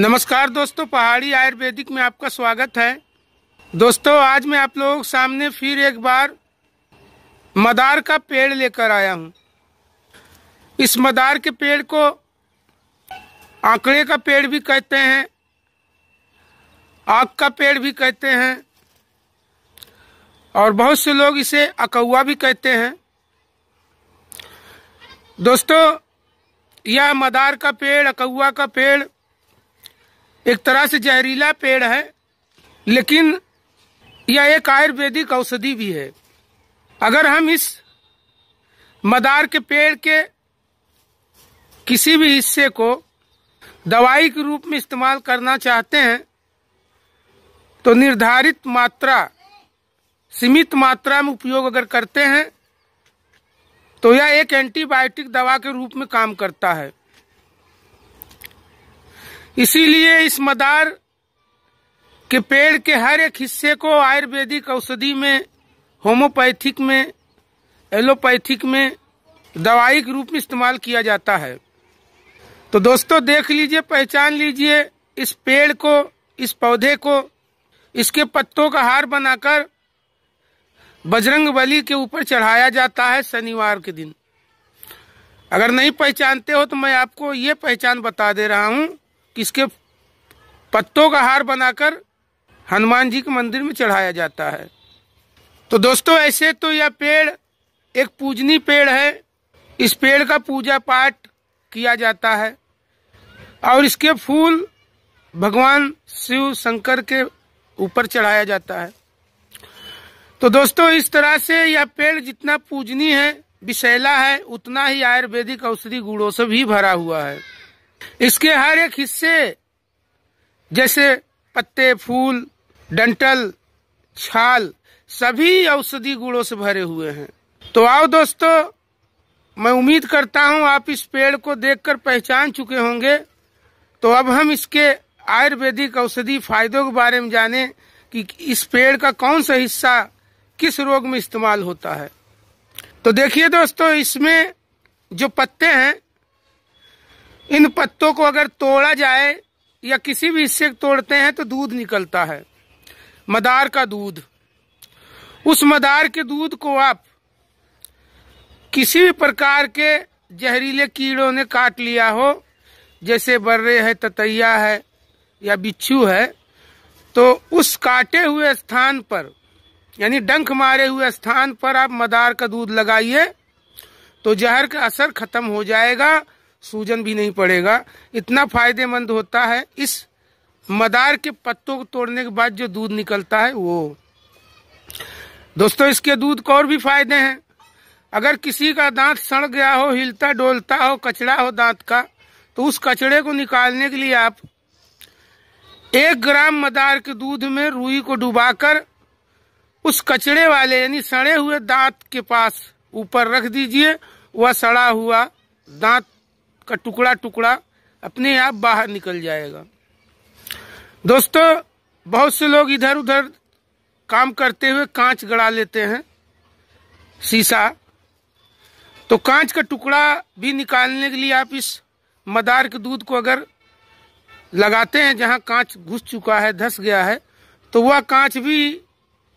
नमस्कार दोस्तों पहाड़ी आयुर्वेदिक में आपका स्वागत है दोस्तों आज मैं आप लोगों के सामने फिर एक बार मदार का पेड़ लेकर आया हूँ इस मदार के पेड़ को आंकड़े का पेड़ भी कहते हैं आग का पेड़ भी कहते हैं और बहुत से लोग इसे अकौआ भी कहते हैं दोस्तों यह मदार का पेड़ अकौआ का पेड़ एक तरह से जहरीला पेड़ है लेकिन यह एक आयुर्वेदिक औषधि भी है अगर हम इस मदार के पेड़ के किसी भी हिस्से को दवाई के रूप में इस्तेमाल करना चाहते हैं तो निर्धारित मात्रा सीमित मात्रा में उपयोग अगर करते हैं तो यह एक एंटीबायोटिक दवा के रूप में काम करता है इसीलिए इस मदार के पेड़ के हर एक हिस्से को आयुर्वेदिक औषधि में होम्योपैथिक में एलोपैथिक में दवाई के रूप में इस्तेमाल किया जाता है तो दोस्तों देख लीजिए पहचान लीजिए इस पेड़ को इस पौधे को इसके पत्तों का हार बनाकर बजरंग बली के ऊपर चढ़ाया जाता है शनिवार के दिन अगर नहीं पहचानते हो तो मैं आपको ये पहचान बता दे रहा हूँ किसके पत्तों का हार बनाकर हनुमान जी के मंदिर में चढ़ाया जाता है तो दोस्तों ऐसे तो यह पेड़ एक पूजनी पेड़ है इस पेड़ का पूजा पाठ किया जाता है और इसके फूल भगवान शिव शंकर के ऊपर चढ़ाया जाता है तो दोस्तों इस तरह से यह पेड़ जितना पूजनी है विशैला है उतना ही आयुर्वेदिक औषधि गुणों से भी भरा हुआ है इसके हर एक हिस्से जैसे पत्ते फूल डंटल छाल सभी औषधि गुणों से भरे हुए हैं तो आओ दोस्तों मैं उम्मीद करता हूं आप इस पेड़ को देखकर पहचान चुके होंगे तो अब हम इसके आयुर्वेदिक औषधि फायदों के बारे में जाने कि इस पेड़ का कौन सा हिस्सा किस रोग में इस्तेमाल होता है तो देखिए दोस्तों इसमें जो पत्ते हैं इन पत्तों को अगर तोड़ा जाए या किसी भी हिस्से तोड़ते हैं तो दूध निकलता है मदार का दूध उस मदार के दूध को आप किसी भी प्रकार के जहरीले कीड़ों ने काट लिया हो जैसे बर्रे है ततैया है या बिच्छू है तो उस काटे हुए स्थान पर यानी डंख मारे हुए स्थान पर आप मदार का दूध लगाइए तो जहर का असर खत्म हो जाएगा सूजन भी नहीं पड़ेगा इतना फायदेमंद होता है इस मदार के पत्तों को तोड़ने के बाद जो दूध निकलता है वो दोस्तों इसके दूध को और भी फायदे हैं अगर किसी का दांत सड़ गया हो हिलता डोलता हो कचड़ा हो दांत का तो उस कचड़े को निकालने के लिए आप एक ग्राम मदार के दूध में रुई को डुबाकर उस कचड़े वाले यानी सड़े हुए दांत के पास ऊपर रख दीजिए वह सड़ा हुआ दांत का टुकड़ा टुकड़ा अपने आप बाहर निकल जाएगा दोस्तों बहुत से लोग इधर उधर काम करते हुए कांच गड़ा लेते हैं शीशा तो कांच का टुकड़ा भी निकालने के लिए आप इस मदार के दूध को अगर लगाते हैं जहां कांच घुस चुका है धस गया है तो वह कांच भी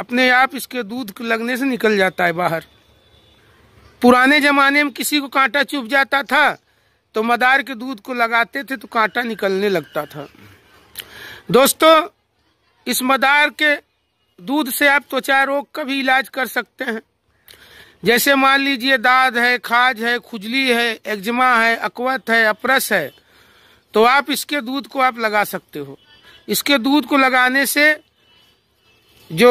अपने आप इसके दूध लगने से निकल जाता है बाहर पुराने जमाने में किसी को कांटा चुभ जाता था तो मदार के दूध को लगाते थे तो कांटा निकलने लगता था दोस्तों इस मदार के दूध से आप त्वचा रोग का भी इलाज कर सकते हैं जैसे मान लीजिए दाद है खाज है खुजली है एक्जमा है अकवत है अपरस है तो आप इसके दूध को आप लगा सकते हो इसके दूध को लगाने से जो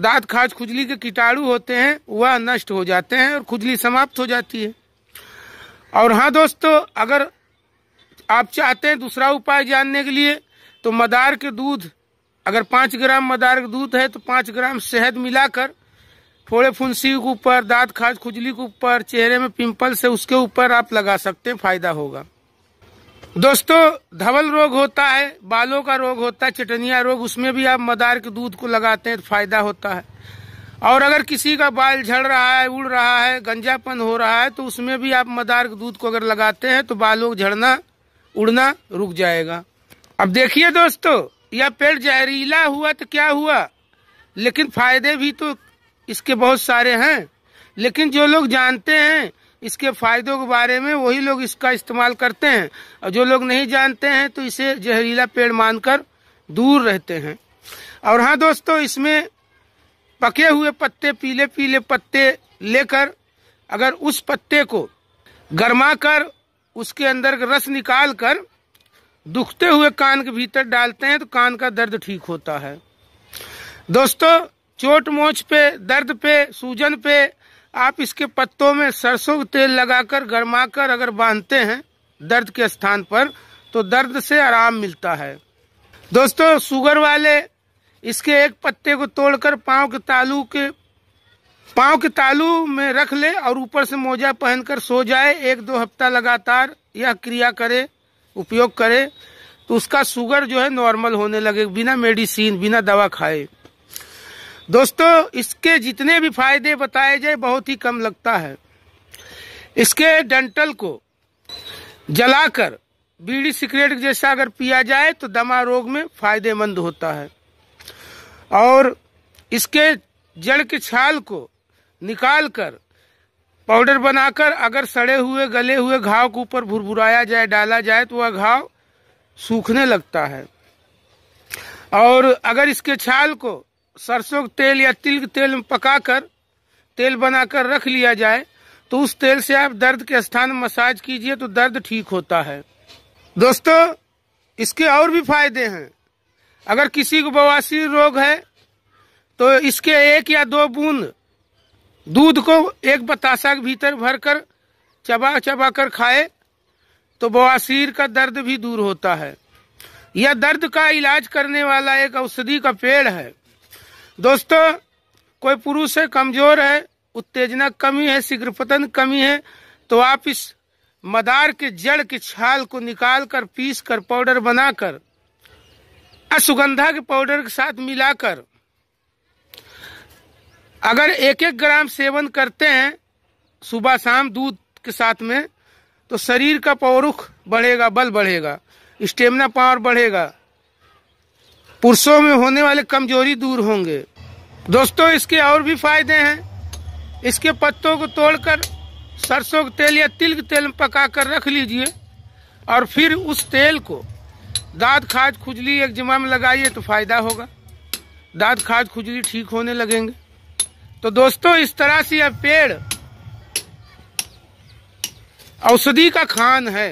दाद खाज खुजली के कीटाणु होते हैं वह नष्ट हो जाते हैं और खुजली समाप्त हो जाती है और हाँ दोस्तों अगर आप चाहते हैं दूसरा उपाय जानने के लिए तो मदार के दूध अगर पाँच ग्राम मदार के दूध है तो पाँच ग्राम शहद मिलाकर फोड़े फुंसी के ऊपर दांत खाज खुजली के ऊपर चेहरे में पिंपल है उसके ऊपर आप लगा सकते हैं फायदा होगा दोस्तों धवल रोग होता है बालों का रोग होता है चटनिया रोग उसमें भी आप मदार के दूध को लगाते हैं तो फायदा होता है और अगर किसी का बाल झड़ रहा है उड़ रहा है गंजापन हो रहा है तो उसमें भी आप मदार के दूध को अगर लगाते हैं तो बालों झड़ना उड़ना रुक जाएगा अब देखिए दोस्तों यह पेड़ जहरीला हुआ तो क्या हुआ लेकिन फायदे भी तो इसके बहुत सारे हैं लेकिन जो लोग जानते हैं इसके फायदों के बारे में वही लोग इसका इस्तेमाल करते हैं और जो लोग नहीं जानते हैं तो इसे जहरीला पेड़ मानकर दूर रहते हैं और हाँ दोस्तों इसमें पके हुए पत्ते पीले पीले पत्ते लेकर अगर उस पत्ते को गरमा कर उसके अंदर रस निकाल कर दुखते हुए कान के भीतर डालते हैं तो कान का दर्द ठीक होता है दोस्तों चोट मोच पे दर्द पे सूजन पे आप इसके पत्तों में सरसों का तेल लगाकर कर अगर बांधते हैं दर्द के स्थान पर तो दर्द से आराम मिलता है दोस्तों शुगर वाले इसके एक पत्ते को तोड़कर पांव के तालू के पांव के तालू में रख ले और ऊपर से मोजा पहनकर सो जाए एक दो हफ्ता लगातार यह क्रिया करे उपयोग करे तो उसका शुगर जो है नॉर्मल होने लगे बिना मेडिसिन बिना दवा खाए दोस्तों इसके जितने भी फायदे बताए जाए बहुत ही कम लगता है इसके डेंटल को जलाकर बीड़ी सिगरेट जैसा अगर पिया जाए तो दमा रोग में फायदेमंद होता है और इसके जड़ के छाल को निकाल कर पाउडर बनाकर अगर सड़े हुए गले हुए घाव के ऊपर भुरभुराया जाए डाला जाए तो वह घाव सूखने लगता है और अगर इसके छाल को सरसों के तेल या तिल के तेल में पकाकर तेल बनाकर रख लिया जाए तो उस तेल से आप दर्द के स्थान मसाज कीजिए तो दर्द ठीक होता है दोस्तों इसके और भी फायदे हैं अगर किसी को बवासीर रोग है तो इसके एक या दो बूंद दूध को एक बतासा के भीतर भरकर चबा चबा कर खाए तो बवासीर का दर्द भी दूर होता है यह दर्द का इलाज करने वाला एक औषधि का पेड़ है दोस्तों कोई पुरुष है कमजोर है उत्तेजना कमी है पतन कमी है तो आप इस मदार के जड़ के छाल को निकाल कर पीस कर पाउडर बनाकर अश्वगंधा के पाउडर के साथ मिलाकर अगर एक एक ग्राम सेवन करते हैं सुबह शाम दूध के साथ में तो शरीर का पौरुख बढ़ेगा बल बढ़ेगा स्टेमिना पावर बढ़ेगा पुरुषों में होने वाले कमजोरी दूर होंगे दोस्तों इसके और भी फायदे हैं इसके पत्तों को तोड़कर सरसों के तेल या तिल के तेल में पका कर रख लीजिए और फिर उस तेल को दांत खाद खुजली जमा में लगाइए तो फायदा होगा दांत खाद खुजली ठीक होने लगेंगे तो दोस्तों इस तरह से यह पेड़ औषधि का खान है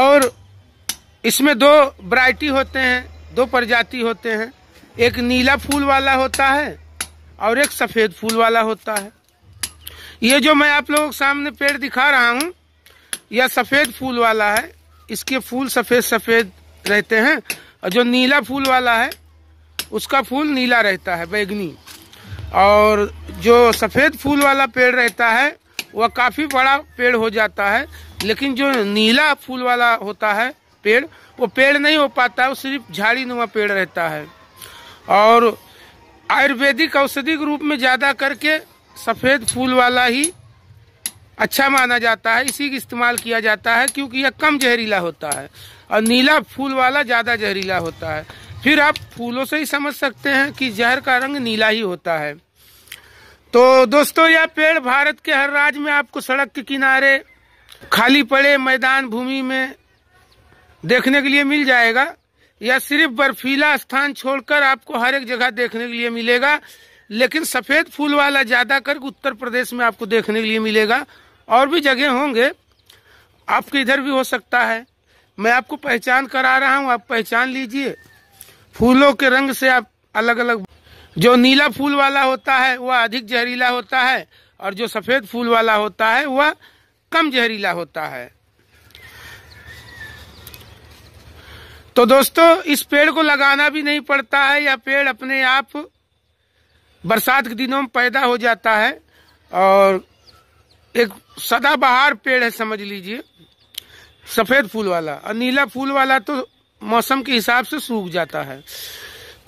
और इसमें दो वरायटी होते हैं दो प्रजाति होते हैं एक नीला फूल वाला होता है और एक सफ़ेद फूल वाला होता है ये जो मैं आप लोगों के सामने पेड़ दिखा रहा हूँ यह सफ़ेद फूल वाला है इसके फूल सफ़ेद सफ़ेद रहते हैं और जो नीला फूल वाला है उसका फूल नीला रहता है बैगनी और जो सफ़ेद फूल वाला पेड़ रहता है वह काफ़ी बड़ा पेड़ हो जाता है लेकिन जो नीला फूल वाला होता है पेड़ वो पेड़ नहीं हो पाता है वो सिर्फ झाड़ी नुमा पेड़ रहता है और आयुर्वेदिक औषधि के रूप में ज़्यादा करके सफ़ेद फूल वाला ही अच्छा माना जाता है इसी का इस्तेमाल किया जाता है क्योंकि यह कम जहरीला होता है और नीला फूल वाला ज़्यादा जहरीला होता है फिर आप फूलों से ही समझ सकते हैं कि जहर का रंग नीला ही होता है तो दोस्तों यह पेड़ भारत के हर राज्य में आपको सड़क के किनारे खाली पड़े मैदान भूमि में देखने के लिए मिल जाएगा या सिर्फ बर्फीला स्थान छोड़कर आपको हर एक जगह देखने के लिए मिलेगा लेकिन सफेद फूल वाला ज्यादा कर उत्तर प्रदेश में आपको देखने के लिए मिलेगा और भी जगह होंगे आपके इधर भी हो सकता है मैं आपको पहचान करा रहा हूँ आप पहचान लीजिए फूलों के रंग से आप अलग अलग जो नीला फूल वाला होता है वह अधिक जहरीला होता है और जो सफेद फूल वाला होता है वह कम जहरीला होता है तो दोस्तों इस पेड़ को लगाना भी नहीं पड़ता है यह पेड़ अपने आप बरसात के दिनों में पैदा हो जाता है और एक सदाबहार पेड़ है समझ लीजिए सफेद फूल वाला और नीला फूल वाला तो मौसम के हिसाब से सूख जाता है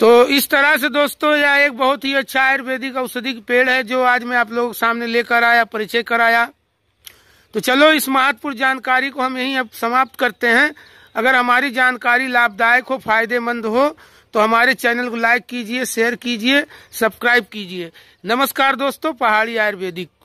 तो इस तरह से दोस्तों यह एक बहुत ही अच्छा आयुर्वेदिक औषधि पेड़ है जो आज मैं आप लोगों के सामने लेकर आया परिचय कराया तो चलो इस महत्वपूर्ण जानकारी को हम यहीं अब समाप्त करते हैं अगर हमारी जानकारी लाभदायक हो फायदेमंद हो तो हमारे चैनल को लाइक कीजिए शेयर कीजिए सब्सक्राइब कीजिए नमस्कार दोस्तों पहाड़ी आयुर्वेदिक